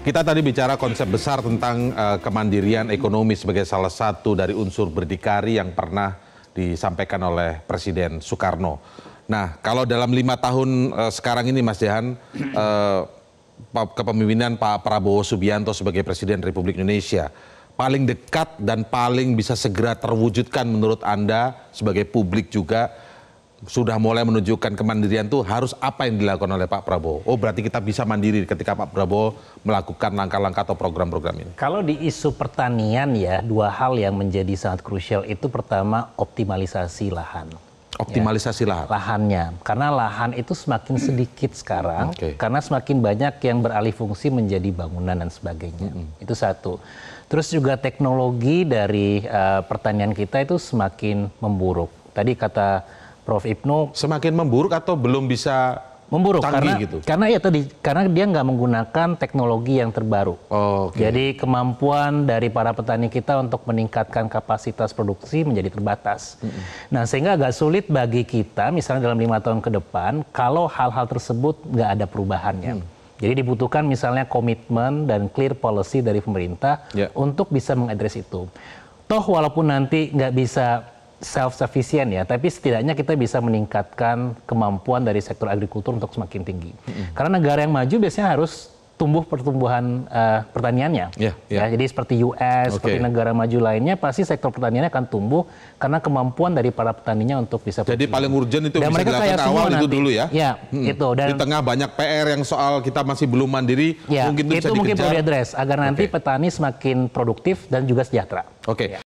Kita tadi bicara konsep besar tentang uh, kemandirian ekonomi sebagai salah satu dari unsur berdikari yang pernah disampaikan oleh Presiden Soekarno. Nah, kalau dalam lima tahun uh, sekarang ini, Mas Jahan, uh, eh, kepemimpinan Pak Prabowo Subianto sebagai Presiden Republik Indonesia, paling dekat dan paling bisa segera terwujudkan menurut Anda sebagai publik juga sudah mulai menunjukkan kemandirian itu harus apa yang dilakukan oleh Pak Prabowo? Oh berarti kita bisa mandiri ketika Pak Prabowo melakukan langkah-langkah atau program-program ini. Kalau di isu pertanian ya dua hal yang menjadi sangat krusial itu pertama optimalisasi lahan. Optimalisasi ya, lahan. Lahannya, karena lahan itu semakin sedikit sekarang, okay. karena semakin banyak yang beralih fungsi menjadi bangunan dan sebagainya. Mm -hmm. Itu satu. Terus juga teknologi dari uh, pertanian kita itu semakin memburuk. Tadi kata Prof Ibnu semakin memburuk atau belum bisa memburuk Canggih karena gitu. karena ya tadi karena dia nggak menggunakan teknologi yang terbaru. Oh, okay. Jadi kemampuan dari para petani kita untuk meningkatkan kapasitas produksi menjadi terbatas. Mm -hmm. Nah sehingga agak sulit bagi kita misalnya dalam lima tahun ke depan kalau hal-hal tersebut nggak ada perubahannya. Mm. Jadi dibutuhkan misalnya komitmen dan clear policy dari pemerintah yeah. untuk bisa mengadres itu. Toh walaupun nanti nggak bisa self sufficient ya, tapi setidaknya kita bisa meningkatkan kemampuan dari sektor agrikultur untuk semakin tinggi. Mm-hmm. Karena negara yang maju biasanya harus tumbuh pertumbuhan uh, pertaniannya. Yeah, yeah. Ya, jadi seperti US, okay. seperti negara maju lainnya, pasti sektor pertaniannya akan tumbuh karena kemampuan dari para petaninya untuk bisa. Jadi paling urgent itu dan bisa dilakukan awal nanti. itu dulu ya. Ya, hmm. itu. Dan di tengah banyak PR yang soal kita masih belum mandiri, ya, mungkin itu, itu bisa mungkin dikejar. perlu diadres agar nanti okay. petani semakin produktif dan juga sejahtera. Oke. Okay. Ya.